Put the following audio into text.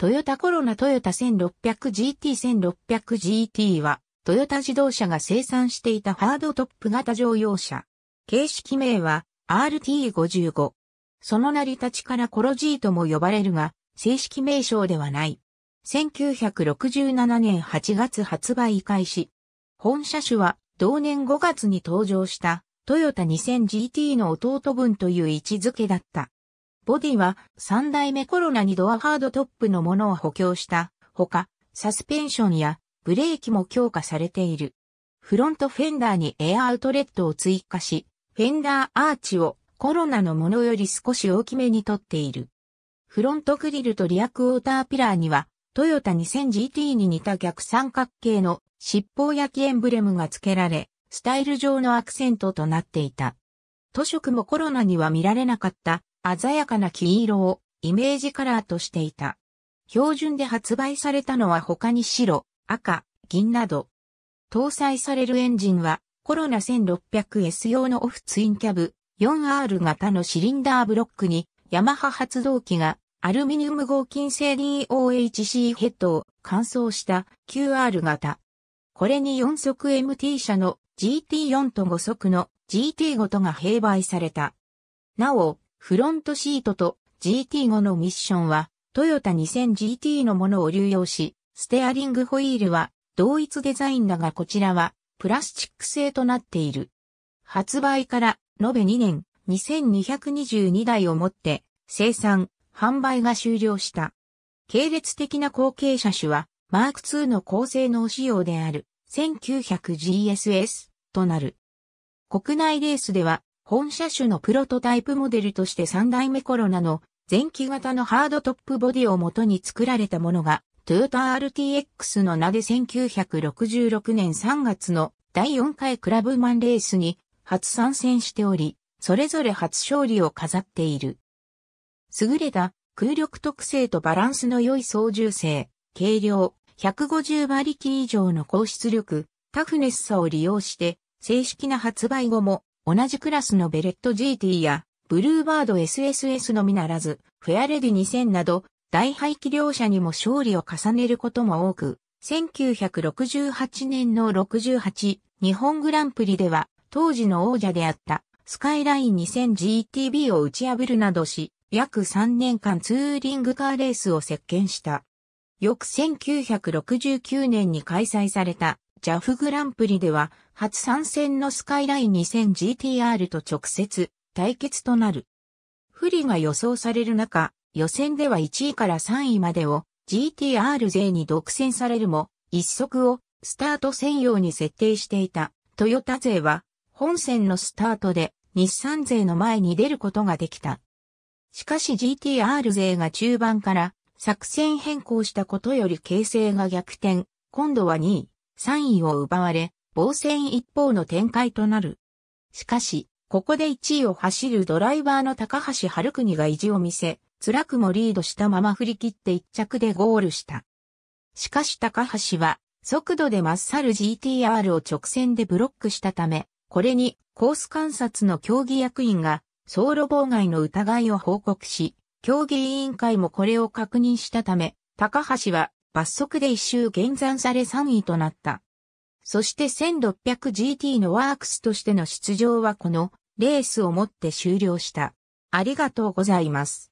トヨタコロナトヨタ 1600GT1600GT は、トヨタ自動車が生産していたハードトップ型乗用車。形式名は RT55。その成り立ちからコロジーとも呼ばれるが、正式名称ではない。1967年8月発売開始。本車種は同年5月に登場したトヨタ 2000GT の弟分という位置づけだった。ボディは3代目コロナにドアハードトップのものを補強したほか、サスペンションやブレーキも強化されている。フロントフェンダーにエアアウトレットを追加し、フェンダーアーチをコロナのものより少し大きめにとっている。フロントグリルとリアクォーターピラーには、トヨタ 2000GT に似た逆三角形の尻尾焼きエンブレムが付けられ、スタイル上のアクセントとなっていた。都色もコロナには見られなかった鮮やかな黄色をイメージカラーとしていた。標準で発売されたのは他に白、赤、銀など。搭載されるエンジンはコロナ 1600S 用のオフツインキャブ 4R 型のシリンダーブロックにヤマハ発動機がアルミニウム合金製 DOHC ヘッドを乾燥した QR 型。これに4速 MT 車の GT4 と5速の GT5 とが併売された。なお、フロントシートと GT5 のミッションは、トヨタ 2000GT のものを流用し、ステアリングホイールは同一デザインだがこちらはプラスチック製となっている。発売から延べ2年2222台をもって生産、販売が終了した。系列的な後継車種はマーク2の高性能仕様である 1900GSS となる。国内レースでは本車種のプロトタイプモデルとして3代目コロナの前期型のハードトップボディを元に作られたものが、トヨタ RTX の名で1966年3月の第4回クラブマンレースに初参戦しており、それぞれ初勝利を飾っている。優れた空力特性とバランスの良い操縦性、軽量、150馬力以上の高出力、タフネスさを利用して、正式な発売後も同じクラスのベレット GT や、ブルーバード SSS のみならず、フェアレディ2000など、大排気量車にも勝利を重ねることも多く、1968年の68日本グランプリでは、当時の王者であったスカイライン 2000GTB を打ち破るなどし、約3年間ツーリングカーレースを席巻した。翌1969年に開催された JAF グランプリでは、初参戦のスカイライン 2000GTR と直接対決となる。不利が予想される中、予選では1位から3位までを GTR 勢に独占されるも、一足をスタート専用に設定していたトヨタ勢は、本戦のスタートで日産勢の前に出ることができた。しかし GTR 勢が中盤から作戦変更したことより形勢が逆転、今度は2位。3位を奪われ、防戦一方の展開となる。しかし、ここで1位を走るドライバーの高橋春国が意地を見せ、辛くもリードしたまま振り切って1着でゴールした。しかし高橋は、速度でマッサル GTR を直線でブロックしたため、これにコース観察の競技役員が走路妨害の疑いを報告し、競技委員会もこれを確認したため、高橋は罰則で一周減算され3位となった。そして 1600GT のワークスとしての出場はこのレースをもって終了した。ありがとうございます。